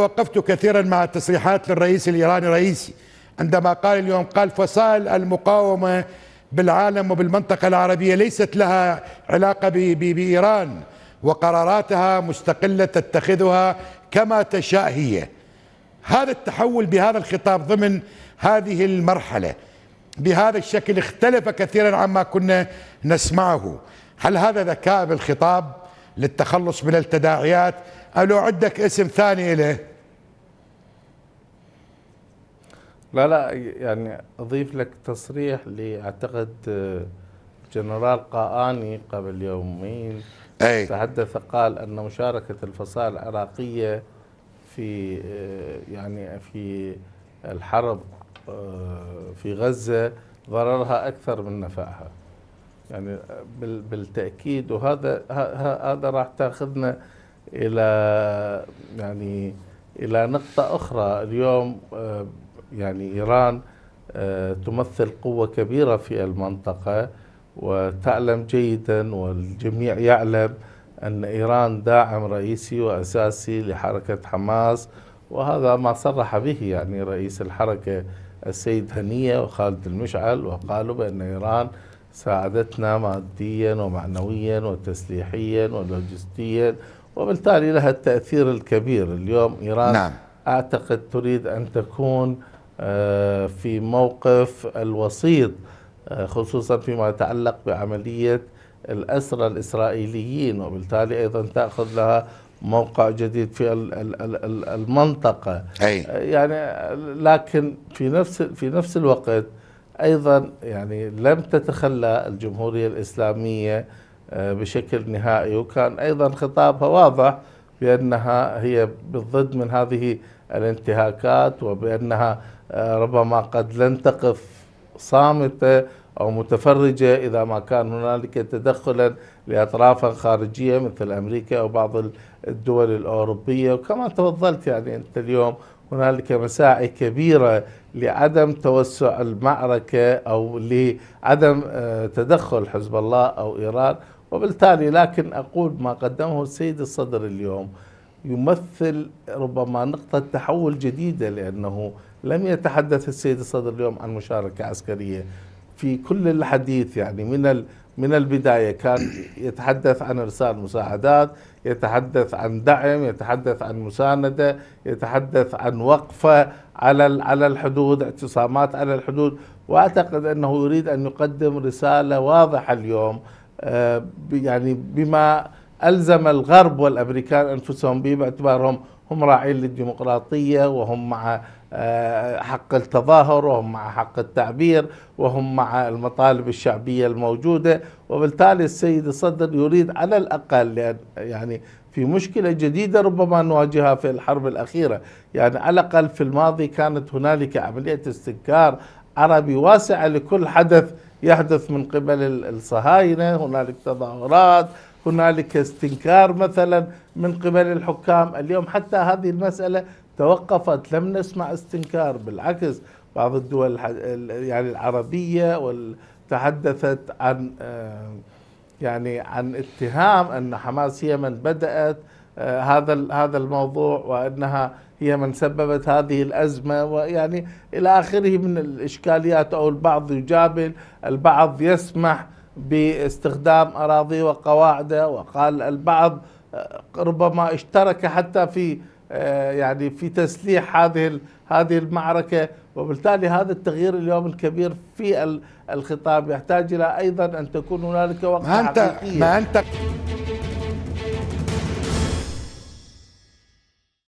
توقفت كثيرا مع التصريحات للرئيس الإيراني الرئيسي عندما قال اليوم قال فصائل المقاومة بالعالم وبالمنطقة العربية ليست لها علاقة بإيران وقراراتها مستقلة تتخذها كما تشاء هي هذا التحول بهذا الخطاب ضمن هذه المرحلة بهذا الشكل اختلف كثيرا عما كنا نسمعه هل هذا ذكاء بالخطاب للتخلص من التداعيات الو عندك اسم ثاني له لا لا يعني اضيف لك تصريح لاعتقد آه، جنرال قاآني قبل يومين أي. تحدث قال ان مشاركه الفصائل العراقيه في آه، يعني في الحرب آه، في غزه ضررها اكثر من نفعها يعني بالتاكيد وهذا هذا راح تاخذنا الى يعني الى نقطه اخرى اليوم آه، يعني ايران آه، تمثل قوه كبيره في المنطقه وتعلم جيدا والجميع يعلم ان ايران داعم رئيسي واساسي لحركه حماس وهذا ما صرح به يعني رئيس الحركه السيد هنيه وخالد المشعل وقالوا بان ايران ساعدتنا ماديا ومعنويا وتسليحيا ولوجستيا وبالتالي لها التأثير الكبير اليوم إيران نعم. أعتقد تريد أن تكون آه، في موقف الوسيط آه، خصوصا فيما يتعلق بعملية الأسرى الإسرائيليين وبالتالي أيضا تأخذ لها موقع جديد في المنطقة أي. آه، يعني لكن في نفس في نفس الوقت أيضا يعني لم تتخلى الجمهورية الإسلامية آه، بشكل نهائي وكان أيضا خطابها واضح بأنها هي بالضد من هذه الانتهاكات وبأنها آه، ربما قد لن تقف صامته أو متفرجة إذا ما كان هنالك تدخلا لأطراف خارجية مثل أمريكا أو بعض الدول الأوروبية وكما تفضلت يعني أنت اليوم هنالك مساعي كبيرة لعدم توسع المعركة أو لعدم آه، تدخل حزب الله أو إيران وبالتالي لكن أقول ما قدمه السيد الصدر اليوم يمثل ربما نقطة تحول جديدة لأنه لم يتحدث السيد الصدر اليوم عن مشاركة عسكرية في كل الحديث يعني من من البدايه كان يتحدث عن ارسال مساعدات، يتحدث عن دعم، يتحدث عن مسانده، يتحدث عن وقفه على على الحدود، اعتصامات على الحدود، واعتقد انه يريد ان يقدم رساله واضحه اليوم آه، يعني بما الزم الغرب والامريكان انفسهم به باعتبارهم هم راعين للديمقراطيه وهم مع آه، حق التظاهر وهم مع حق التعبير وهم مع المطالب الشعبية الموجودة وبالتالي السيد الصدر يريد على الأقل يعني في مشكلة جديدة ربما نواجهها في الحرب الأخيرة يعني على الأقل في الماضي كانت هنالك عملية استنكار عربي واسعة لكل حدث يحدث من قبل الصهاينة هنالك تظاهرات هنالك استنكار مثلا من قبل الحكام اليوم حتى هذه المسألة توقفت لم نسمع استنكار بالعكس بعض الدول يعني العربية تحدثت عن آه، يعني عن اتهام أن حماس هي من بدأت آه، هذا هذا الموضوع وأنها هي من سببت هذه الأزمة ويعني إلى آخره من الإشكاليات أو البعض يجابل البعض يسمح باستخدام أراضي وقواعده وقال البعض آه، ربما اشترك حتى في آه، يعني في تسليح هذه هذه المعركه وبالتالي هذا التغيير اليوم الكبير في الخطاب يحتاج الى ايضا ان تكون هنالك وقت ما انت حقيقية. ما انت